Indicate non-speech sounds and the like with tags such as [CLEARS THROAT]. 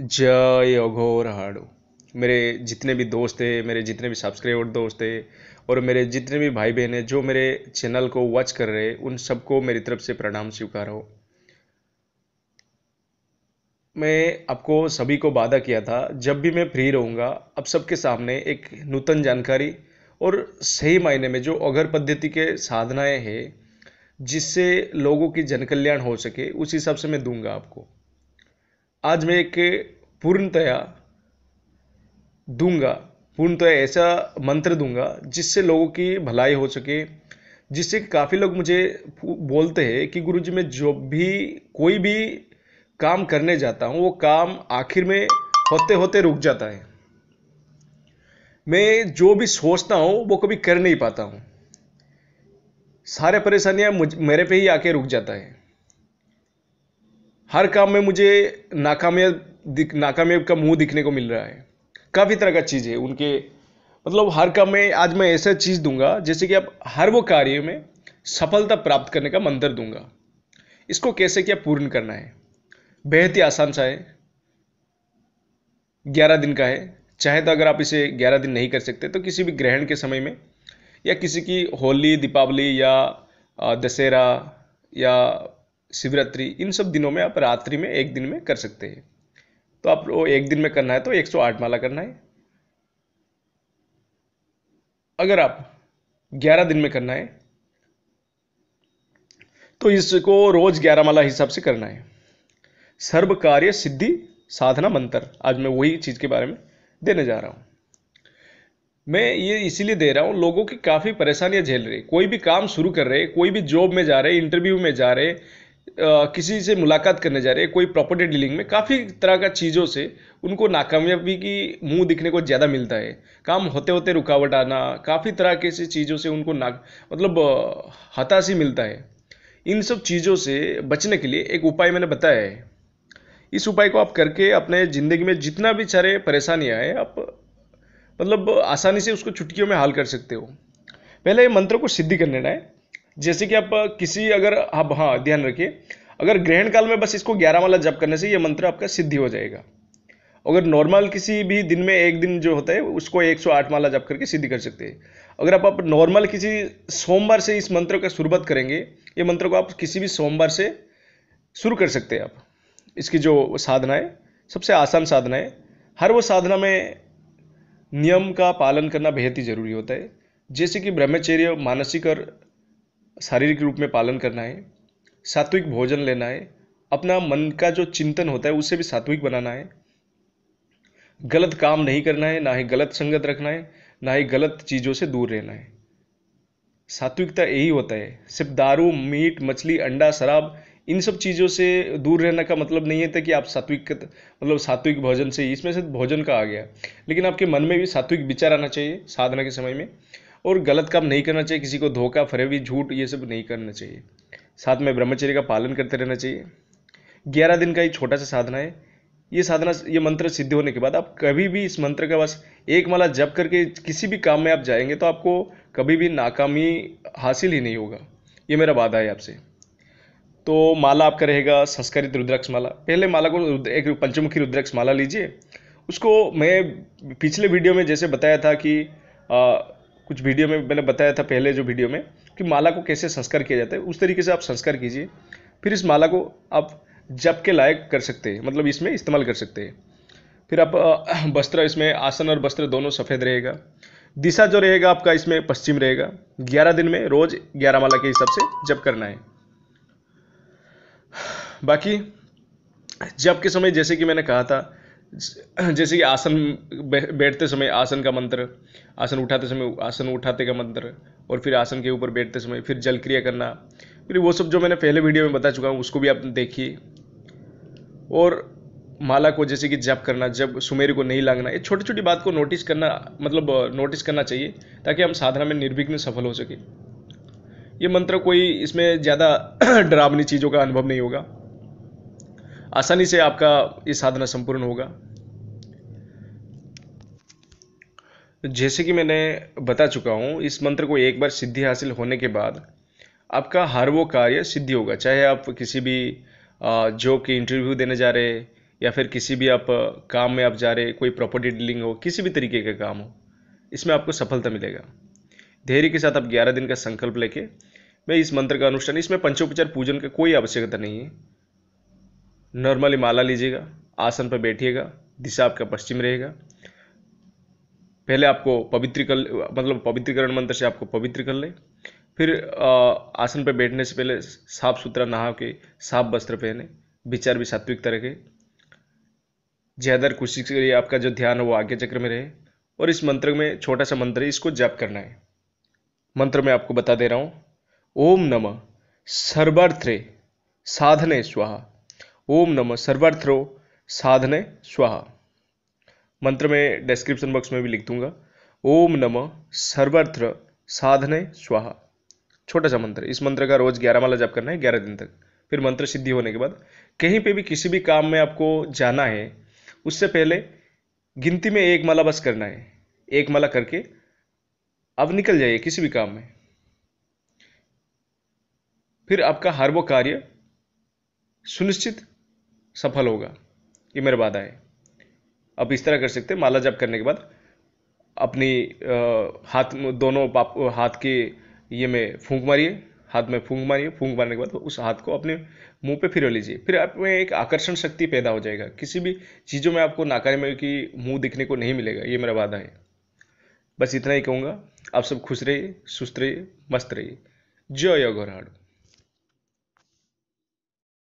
जय अघोर हाड़ू मेरे जितने भी दोस्त है मेरे जितने भी सब्सक्राइबर दोस्त है और मेरे जितने भी भाई बहन हैं जो मेरे चैनल को वॉच कर रहे हैं उन सबको मेरी तरफ से प्रणाम स्वीकार हो मैं आपको सभी को वादा किया था जब भी मैं फ्री रहूँगा आप सबके सामने एक नूतन जानकारी और सही मायने में जो अघर पद्धति के साधनाएं हैं जिससे लोगों की जनकल्याण हो सके उस हिसाब से मैं दूंगा आपको आज मैं एक पूर्णतया दूंगा पूर्णतया ऐसा मंत्र दूंगा जिससे लोगों की भलाई हो सके जिससे काफ़ी लोग मुझे बोलते हैं कि गुरु जी मैं जो भी कोई भी काम करने जाता हूँ वो काम आखिर में होते होते रुक जाता है मैं जो भी सोचता हूँ वो कभी कर नहीं पाता हूँ सारे परेशानियाँ मुझ मेरे पे ही आके रुक जाता है हर काम में मुझे नाकामयाब नाकामयाब का मुंह दिखने को मिल रहा है काफ़ी तरह का चीज़ है उनके मतलब हर काम में आज मैं ऐसा चीज़ दूंगा जैसे कि आप हर वो कार्य में सफलता प्राप्त करने का मंत्र दूंगा इसको कैसे क्या पूर्ण करना है बेहद ही आसान सा है ग्यारह दिन का है चाहे तो अगर आप इसे ग्यारह दिन नहीं कर सकते तो किसी भी ग्रहण के समय में या किसी की होली दीपावली या दशहरा या शिवरात्रि इन सब दिनों में आप रात्रि में एक दिन में कर सकते हैं तो आप वो एक दिन में करना है तो 108 माला करना है अगर आप 11 दिन में करना है तो इसको रोज 11 माला हिसाब से करना है सर्व कार्य सिद्धि साधना मंत्र आज मैं वही चीज़ के बारे में देने जा रहा हूं मैं ये इसीलिए दे रहा हूँ लोगों की काफ़ी परेशानियाँ झेल रही कोई भी काम शुरू कर रहे कोई भी जॉब में जा रहे इंटरव्यू में जा रहे किसी से मुलाकात करने जा रहे हैं कोई प्रॉपर्टी डीलिंग में काफ़ी तरह का चीज़ों से उनको नाकामयाबी की मुंह दिखने को ज़्यादा मिलता है काम होते होते रुकावट आना काफ़ी तरह के ऐसी चीज़ों से उनको ना मतलब हताशी मिलता है इन सब चीज़ों से बचने के लिए एक उपाय मैंने बताया है इस उपाय को आप करके अपने ज़िंदगी में जितना भी सारे परेशानियाँ हैं आप मतलब आसानी से उसको छुटकियों में हाल कर सकते हो पहले मंत्र को सिद्धि करने है जैसे कि आप किसी अगर आप हाँ ध्यान रखिए अगर ग्रहण काल में बस इसको ग्यारह वाला जप करने से ये मंत्र आपका सिद्धि हो जाएगा अगर नॉर्मल किसी भी दिन में एक दिन जो होता है उसको 108 माला जप करके सिद्धि कर सकते हैं अगर आप, आप नॉर्मल किसी सोमवार से इस मंत्र का शुरुआत करेंगे ये मंत्र को आप किसी भी सोमवार से शुरू कर सकते हैं आप इसकी जो साधना है सबसे आसान साधना है हर वो साधना में नियम का पालन करना बेहद ही जरूरी होता है जैसे कि ब्रह्मचर्य मानसिक और शारीरिक रूप में पालन करना है सात्विक भोजन लेना है अपना मन का जो चिंतन होता है उसे भी सात्विक बनाना है गलत काम नहीं करना है ना ही गलत संगत रखना है ना ही गलत चीज़ों से दूर रहना है सात्विकता यही होता है सिर्फ दारू मीट मछली अंडा शराब इन सब चीज़ों से दूर रहने का मतलब नहीं है कि आप सात्विक मतलब सात्विक भोजन से इसमें से भोजन का आ गया लेकिन आपके मन में भी सात्विक विचार आना चाहिए साधना के समय में और गलत काम नहीं करना चाहिए किसी को धोखा फरेबी झूठ ये सब नहीं करना चाहिए साथ में ब्रह्मचर्य का पालन करते रहना चाहिए ग्यारह दिन का ये छोटा सा साधना है ये साधना ये मंत्र सिद्ध होने के बाद आप कभी भी इस मंत्र का बस एक माला जप करके किसी भी काम में आप जाएंगे तो आपको कभी भी नाकामी हासिल ही नहीं होगा ये मेरा वादा है आपसे तो माला आपका रहेगा संस्कारित रुद्राक्ष माला पहले माला को एक पंचमुखी रुद्राक्ष माला लीजिए उसको मैं पिछले वीडियो में जैसे बताया था कि कुछ वीडियो में मैंने बताया था पहले जो वीडियो में कि माला को कैसे संस्कार किया जाता है उस तरीके से आप संस्कार कीजिए फिर इस माला को आप जप के लायक कर सकते हैं मतलब इसमें इस्तेमाल कर सकते हैं फिर आप वस्त्र इसमें आसन और वस्त्र दोनों सफ़ेद रहेगा दिशा जो रहेगा आपका इसमें पश्चिम रहेगा ग्यारह दिन में रोज ग्यारह माला के हिसाब से जप करना है बाकी जप के समय जैसे कि मैंने कहा था जैसे कि आसन बैठते समय आसन का मंत्र आसन उठाते समय आसन उठाते का मंत्र और फिर आसन के ऊपर बैठते समय फिर जल क्रिया करना फिर वो सब जो मैंने पहले वीडियो में बता चुका हूँ उसको भी आप देखिए और माला को जैसे कि जप करना जब सुमेर को नहीं लागना ये छोटी छोटी बात को नोटिस करना मतलब नोटिस करना चाहिए ताकि हम साधना में निर्विघ्न सफल हो सके ये मंत्र कोई इसमें ज़्यादा [CLEARS THROAT] डरावनी चीज़ों का अनुभव नहीं होगा आसानी से आपका ये साधना संपूर्ण होगा जैसे कि मैंने बता चुका हूँ इस मंत्र को एक बार सिद्धि हासिल होने के बाद आपका हर वो कार्य सिद्धि होगा चाहे आप किसी भी जॉब की इंटरव्यू देने जा रहे या फिर किसी भी आप काम में आप जा रहे कोई प्रॉपर्टी डीलिंग हो किसी भी तरीके का काम हो इसमें आपको सफलता मिलेगा धैर्य के साथ आप ग्यारह दिन का संकल्प लेके मैं इस मंत्र का अनुष्ठान इसमें पंचोपचार पूजन का कोई आवश्यकता नहीं है नॉर्मली माला लीजिएगा आसन पर बैठिएगा दिशा आपका पश्चिम रहेगा पहले आपको पवित्र कर मतलब पवित्रीकरण मंत्र से आपको पवित्र कर ले फिर आसन पर बैठने से पहले साफ सुथरा नहा के साफ वस्त्र पहने विचार भी सात्विक तरह के ज़्यादा कोशिश करिए आपका जो ध्यान है वो आगे चक्र में रहे और इस मंत्र में छोटा सा मंत्र है इसको जाप करना है मंत्र में आपको बता दे रहा हूँ ओम नमः सर्वार्थे साधने स्वाहा ओम नमः सर्वर्थ्रो साधने स्वाहा मंत्र में डिस्क्रिप्शन बॉक्स में भी लिख दूंगा ओम नमः सर्वर्थ्र साधने स्वाहा छोटा सा मंत्र इस मंत्र का रोज ग्यारह माला जप करना है ग्यारह दिन तक फिर मंत्र सिद्धि होने के बाद कहीं पे भी किसी भी काम में आपको जाना है उससे पहले गिनती में एक माला बस करना है एक माला करके अब निकल जाइए किसी भी काम में फिर आपका हर वो कार्य सुनिश्चित सफल होगा ये मेरे वादा है आप इस तरह कर सकते हैं माला जप करने के बाद अपनी आ, हाथ दोनों पाप हाथ के ये में फूंक मारिए हाथ में फूंक मारिए फूंक मारने के बाद उस हाथ को अपने मुंह पे फिर लीजिए फिर आप में एक आकर्षण शक्ति पैदा हो जाएगा किसी भी चीज़ों में आपको नाकारे में कि मुंह दिखने को नहीं मिलेगा ये मेरा वादा है बस इतना ही कहूँगा आप सब खुश रहिए सुस्त रहिए मस्त रहिए जय गौराड़